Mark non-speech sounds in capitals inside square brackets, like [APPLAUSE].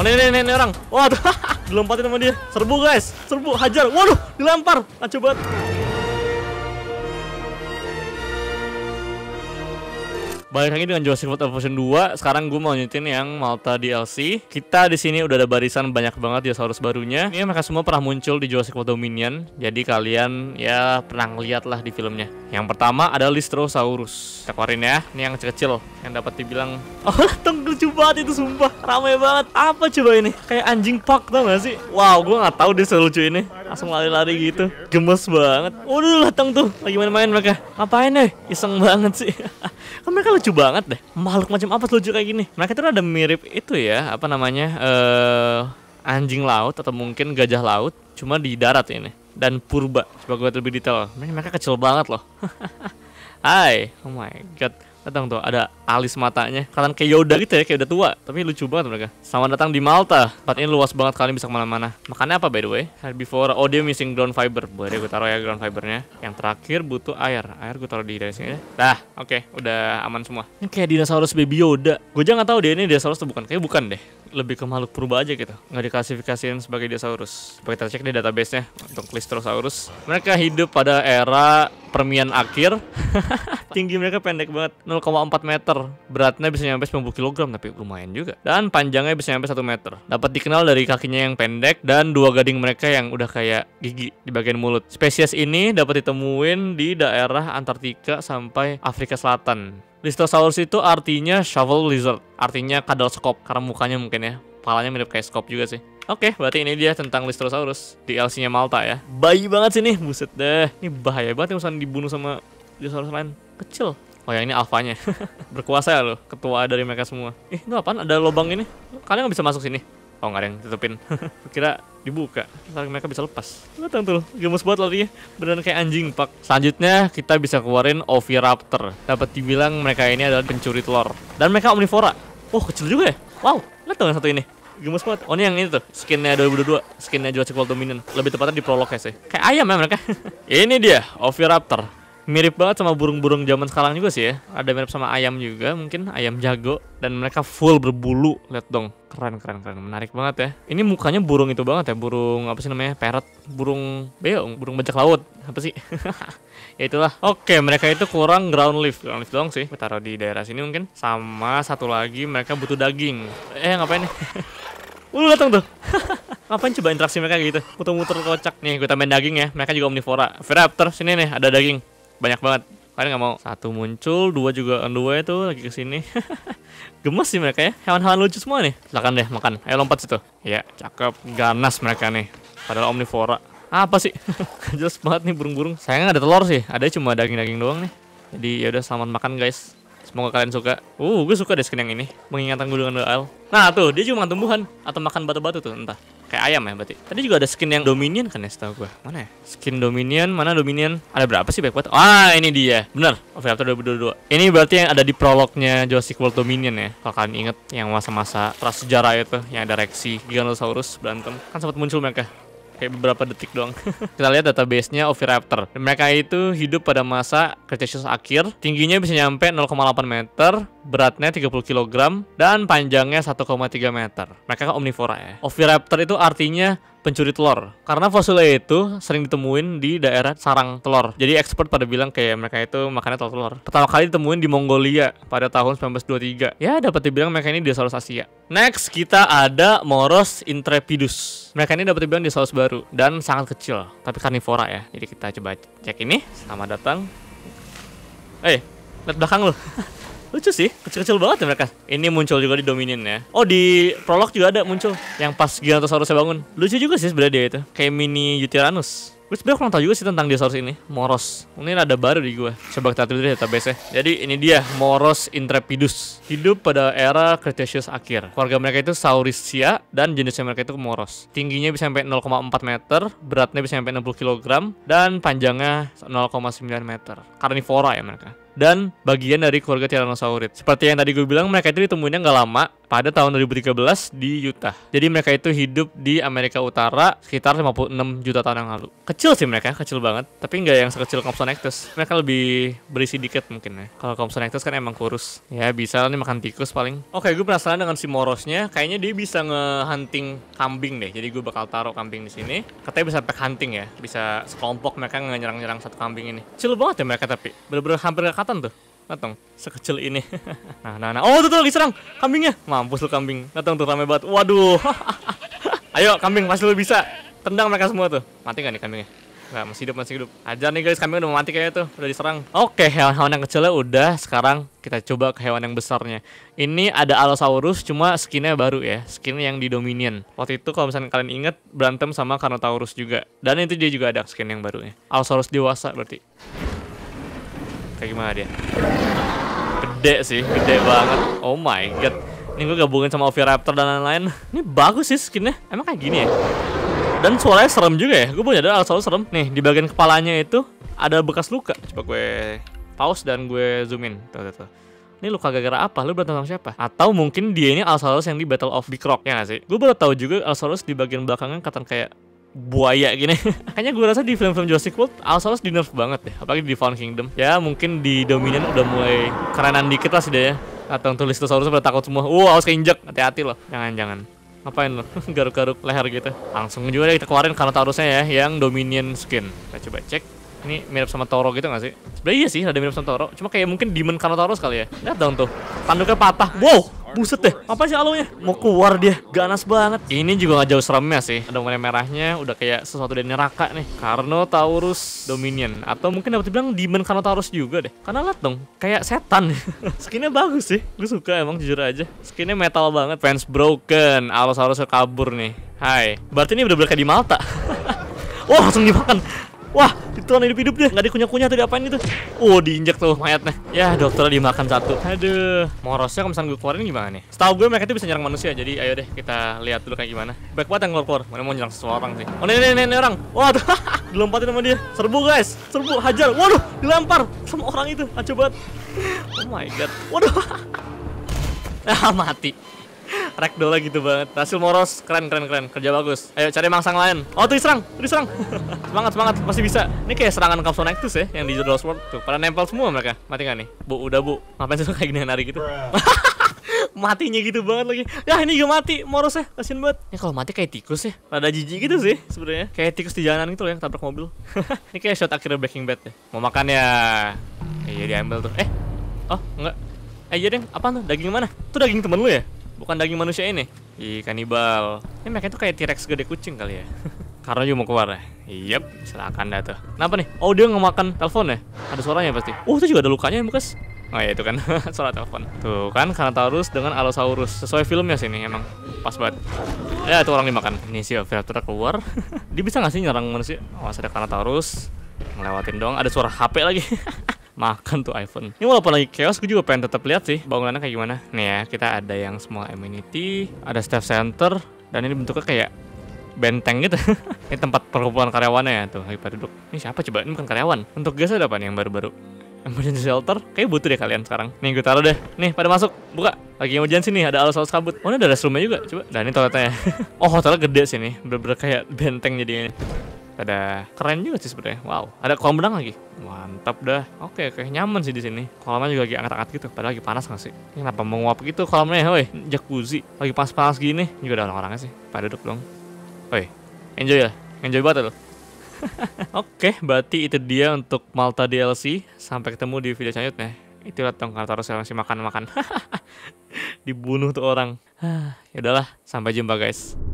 Oh nih nih nih, orang. Waduh, [LAUGHS] dilompatin sama dia. Serbu guys, serbu, hajar. Waduh, dilempar. Nah, banget Balik lagi dengan Jurassic World Evolution 2. Sekarang gue mau lanjutin yang Malta DLC. Kita di sini udah ada barisan banyak banget dinosaurus barunya. Ini mereka semua pernah muncul di Jurassic World Dominion. Jadi kalian ya pernah ngeliat lah di filmnya. Yang pertama ada Listrosaurus Kita keluarin ya. Ini yang kecil-kecil yang dapat dibilang oh [LAUGHS] tunggu coba itu sumpah. Ramai banget. Apa coba ini? Kayak anjing pak tau gak sih? Wow, gue gak tahu dia selucu ini langsung lari-lari gitu gemes banget dulu datang tuh lagi main-main mereka ngapain deh iseng banget sih [LAUGHS] kan mereka lucu banget deh makhluk macam apa lucu kayak gini mereka tuh ada mirip itu ya apa namanya eh uh, anjing laut atau mungkin gajah laut cuma di darat ini dan purba coba gue lebih detail mereka kecil banget loh [LAUGHS] Hai, oh my god. Datang tuh ada alis matanya, kalian kayak Yoda gitu ya, kayak udah tua, tapi lucu banget mereka. sama datang di Malta. Tempat ini luas banget, kalian bisa kemana-mana. Makannya apa by the way? Herbivore. Oh dia missing ground fiber. Boleh gue taruh ya ground fibernya. Yang terakhir butuh air. Air gue taruh di dari sini. Dah, oke, okay, udah aman semua. Ini kayak dinosaurus baby Yoda. Gue jangan tau dia ini dinosaurus atau bukan. kayak bukan deh lebih ke makhluk purba aja gitu nggak diklasifikasikan sebagai dinosaurus sebagai tercek di nya untuk klistrosaurus mereka hidup pada era permian akhir [LAUGHS] tinggi mereka pendek banget 0,4 meter beratnya bisa nyampe 90 kg tapi lumayan juga dan panjangnya bisa nyampe 1 meter dapat dikenal dari kakinya yang pendek dan dua gading mereka yang udah kayak gigi di bagian mulut spesies ini dapat ditemuin di daerah Antartika sampai Afrika Selatan Listosaurus itu artinya shovel lizard, artinya kadal skop karena mukanya mungkin ya. Palanya mirip kayak skop juga sih. Oke, okay, berarti ini dia tentang Listosaurus di LC nya Malta ya. Bayi banget sih nih, buset deh. Ini bahaya banget misalnya dibunuh sama listosaurus lain. Kecil. Oh ya ini alfanya. [LAUGHS] Berkuasa ya loh, ketua dari mereka semua. Ih, eh, itu apaan? Ada lubang ini. Kalian nggak bisa masuk sini oh nggak ada yang tutupin [LAUGHS] kira dibuka ntar mereka bisa lepas datang tuh gemes banget larinya beneran kayak anjing pak selanjutnya kita bisa keluarin oviraptor dapat dibilang mereka ini adalah pencuri telur dan mereka omnivora oh kecil juga ya wow datang yang satu ini gemes banget oh ini yang ini tuh skinnya 2022 skinnya Jurassic World Dominion lebih tepatnya di prolognya sih e. kayak ayam ya mereka [LAUGHS] ini dia oviraptor mirip banget sama burung-burung zaman sekarang juga sih ya. Ada mirip sama ayam juga mungkin, ayam jago. Dan mereka full berbulu, lihat dong. Keren, keren, keren. Menarik banget ya. Ini mukanya burung itu banget ya, burung apa sih namanya, parrot. Burung beong, iya, burung bajak laut. Apa sih? [LAUGHS] ya itulah. Oke, mereka itu kurang ground leaf. Ground leaf doang sih. Kita taruh di daerah sini mungkin. Sama satu lagi, mereka butuh daging. Eh, ngapain nih? [LAUGHS] Uh, datang tuh. [LAUGHS] Ngapain coba interaksi mereka gitu? Muter-muter kocak. Nih, gue main daging ya. Mereka juga omnivora. Viraptor, sini nih, ada daging banyak banget kalian nggak mau satu muncul dua juga dua itu lagi kesini [LAUGHS] gemes sih mereka ya hewan-hewan lucu semua nih silakan deh makan ayo lompat situ ya cakep ganas mereka nih padahal omnivora apa sih [LAUGHS] jelas banget nih burung-burung sayangnya ada telur sih ada cuma daging-daging doang nih jadi ya udah selamat makan guys Semoga kalian suka. Uh, gue suka deh skin yang ini. Mengingatkan gue dengan The Nah, tuh, dia cuma tumbuhan. Atau makan batu-batu tuh, entah kayak ayam ya berarti. Tadi juga ada skin yang Dominion kan ya setahu gue Mana ya? Skin Dominion, mana Dominion? Ada berapa sih backpack? Ah, ini dia. Benar. Overwatch 2022. Ini berarti yang ada di prolognya Jurassic World Dominion ya. Kalau kalian inget yang masa-masa prasejarah itu yang ada Rexy, Giganosaurus berantem. Kan sempat muncul mereka kayak beberapa detik doang. [LAUGHS] Kita lihat database-nya Oviraptor. Mereka itu hidup pada masa Cretaceous akhir, tingginya bisa nyampe 0,8 meter, beratnya 30 kg dan panjangnya 1,3 meter. Mereka kan omnivora ya. Oviraptor itu artinya pencuri telur karena fosilnya itu sering ditemuin di daerah sarang telur jadi expert pada bilang kayak mereka itu makannya telur telur pertama kali ditemuin di Mongolia pada tahun 1923 ya dapat dibilang mereka ini dinosaurus Asia next kita ada Moros intrepidus mereka ini dapat dibilang dinosaurus baru dan sangat kecil tapi karnivora ya jadi kita coba cek ini selamat datang eh hey, lihat belakang lu [LAUGHS] lucu sih kecil-kecil banget ya mereka ini muncul juga di Dominion ya oh di prolog juga ada muncul yang pas Giganotosaurusnya bangun lucu juga sih sebenarnya dia itu kayak mini Yutiranus Gue sebenernya kurang tau juga sih tentang dinosaurus ini Moros Ini ada baru di gue Coba kita tulis database -nya. Jadi ini dia Moros intrepidus Hidup pada era Cretaceous akhir Keluarga mereka itu saurisia Dan jenisnya mereka itu Moros Tingginya bisa sampai 0,4 meter Beratnya bisa sampai 60 kg Dan panjangnya 0,9 meter Karnivora ya mereka dan bagian dari keluarga Tyrannosaurus. Seperti yang tadi gue bilang mereka itu ditemuinnya nggak lama pada tahun 2013 di Utah. Jadi mereka itu hidup di Amerika Utara sekitar 56 juta tahun yang lalu. Kecil sih mereka, kecil banget. Tapi nggak yang sekecil Compsognathus. Mereka lebih berisi dikit mungkin ya. Kalau Compsognathus kan emang kurus. Ya bisa nih makan tikus paling. Oke, gue penasaran dengan si Morosnya. Kayaknya dia bisa nge-hunting kambing deh. Jadi gue bakal taruh kambing di sini. Katanya bisa pack hunting ya. Bisa sekelompok mereka nge nyerang-nyerang satu kambing ini. Kecil banget ya mereka tapi. Bener-bener hampir kekatan tuh datang sekecil ini. [LAUGHS] nah, nah, nah. Oh, tuh, tuh lagi serang kambingnya. Mampus lu kambing. datang tuh rame banget. Waduh. [LAUGHS] Ayo kambing, pasti lu bisa. Tendang mereka semua tuh. Mati gak nih kambingnya? Gak, masih hidup, masih hidup. Ajar nih guys, kambing udah mati kayaknya tuh, udah diserang. Oke, hewan-hewan yang kecilnya udah, sekarang kita coba ke hewan yang besarnya. Ini ada Allosaurus, cuma skinnya baru ya, skin yang di Dominion. Waktu itu kalau misalnya kalian inget, berantem sama Carnotaurus juga. Dan itu dia juga ada skin yang barunya. Allosaurus dewasa berarti kayak gimana dia gede sih gede banget oh my god ini gue gabungin sama Oviraptor dan lain-lain ini bagus sih skinnya emang kayak gini ya dan suaranya serem juga ya gue punya ada selalu serem nih di bagian kepalanya itu ada bekas luka coba gue pause dan gue zoom in tuh tuh, tuh. Ini luka gara-gara apa? Lu berantem sama siapa? Atau mungkin dia ini Alsaurus yang di Battle of Big Rock, ya gak sih? Gue baru tahu juga Alsaurus di bagian belakangnya katanya kayak buaya gini. [LAUGHS] Kayaknya gue rasa di film-film Jurassic World awas-awas di nerf banget deh, ya, apalagi di Fallen Kingdom. Ya mungkin di Dominion udah mulai kerenan dikit lah sih deh ya. Atau tulis Tosaurus pada takut semua. Wow, harus keinjek. Hati-hati loh. Jangan-jangan. Ngapain lo? [LAUGHS] Garuk-garuk leher gitu. Langsung juga deh kita keluarin tarusnya ya, yang Dominion skin. Kita coba cek. Ini mirip sama Toro gitu gak sih? Sebenernya iya sih, ada mirip sama Toro. Cuma kayak mungkin Demon Kanotaurus kali ya. Lihat dong tuh. Tanduknya patah. Wow, Buset deh, apa sih alonya? Mau keluar dia, ganas banget. Ini juga gak jauh seremnya sih. Ada warna merahnya, udah kayak sesuatu dari neraka nih. Taurus Dominion. Atau mungkin dapat dibilang Demon Taurus juga deh. Karena liat dong, kayak setan. [LAUGHS] Skinnya bagus sih, gue suka emang jujur aja. Skinnya metal banget. Fans broken, harus kabur nih. Hai, berarti ini udah berkayak di Malta. [LAUGHS] Wah, langsung dimakan. Wah, itu kan hidup-hidup deh. Nggak dikunyah-kunyah tuh diapain itu. Oh, diinjak tuh mayatnya. Ya, dokter dimakan satu. Aduh. Morosnya kalau misalnya gue keluarin gimana nih? Setahu gue mereka tuh bisa nyerang manusia. Jadi ayo deh kita lihat dulu kayak gimana. Baik banget yang keluar-keluar. Mana mau nyerang seseorang sih. Oh, nih, nih, nih, orang. Wah, tuh. [LAUGHS] dilompatin sama dia. Serbu, guys. Serbu, hajar. Waduh, dilempar sama orang itu. Kacau banget. [LAUGHS] Oh my god. Waduh. [LAUGHS] ah, mati. Ragdoll gitu banget. Hasil Moros keren keren keren. Kerja bagus. Ayo cari mangsang lain. Oh, tuh diserang, tuh diserang. [LAUGHS] semangat semangat masih bisa. Ini kayak serangan Nectus ya yang di Lost World tuh. Pada nempel semua mereka. Mati gak nih? Bu, udah Bu. Ngapain sih kayak gini nari gitu? [LAUGHS] matinya gitu banget lagi ya ini juga mati moros ya kasian banget ini ya, kalau mati kayak tikus ya pada jijik gitu sih sebenarnya kayak tikus di jalanan gitu loh yang tabrak mobil [LAUGHS] ini kayak shot akhirnya breaking bad ya mau makan ya iya diambil tuh eh oh enggak eh jadi iya apa tuh daging mana tuh daging temen lu ya Bukan daging manusia ini. Ih, kanibal. Ini mereka itu kayak T-Rex gede kucing kali ya. [LAUGHS] Karena juga mau keluar ya. Yep, silakan dah tuh. Kenapa nih? Oh, dia ngemakan telepon ya? Ada suaranya pasti. Oh, itu juga ada lukanya ya, bekas. Oh ya itu kan [LAUGHS] suara telepon. Tuh kan Carnotaurus dengan Allosaurus. Sesuai filmnya sini emang pas banget. Ya itu orang dimakan. Ini si Velociraptor keluar. [LAUGHS] Dia bisa nggak sih nyerang manusia? Oh, ada Carnotaurus. Ngelewatin dong. Ada suara HP lagi makan tuh iPhone. Ini walaupun lagi chaos, gue juga pengen tetap lihat sih bangunannya kayak gimana. Nih ya, kita ada yang small amenity, ada staff center, dan ini bentuknya kayak benteng gitu. [LAUGHS] ini tempat perkumpulan karyawannya ya tuh, lagi pada duduk. Ini siapa coba? Ini bukan karyawan. Untuk guys ada apa nih yang baru-baru? [LAUGHS] emergency shelter kayak butuh deh kalian sekarang nih gue taruh deh nih pada masuk buka lagi kemudian sini ada alas alas kabut oh ini ada restroomnya juga coba dan ini toiletnya [LAUGHS] oh hotelnya gede sih nih bener kayak benteng jadinya ada keren juga sih sebenarnya. Wow, ada kolam renang lagi. Mantap dah. Oke, kayak nyaman sih di sini. Kolamnya juga lagi angkat-angkat gitu. Padahal lagi panas nggak sih? Ini kenapa menguap gitu kolamnya? Woi, jacuzzi. Lagi panas-panas gini juga ada orang-orangnya sih. Pada duduk dong. Woi, enjoy ya. Enjoy banget ya loh. [LAUGHS] Oke, okay, berarti itu dia untuk Malta DLC. Sampai ketemu di video selanjutnya. Itulah tong kantor saya masih makan-makan. [LAUGHS] Dibunuh tuh orang. [SIGHS] ya udahlah, sampai jumpa guys.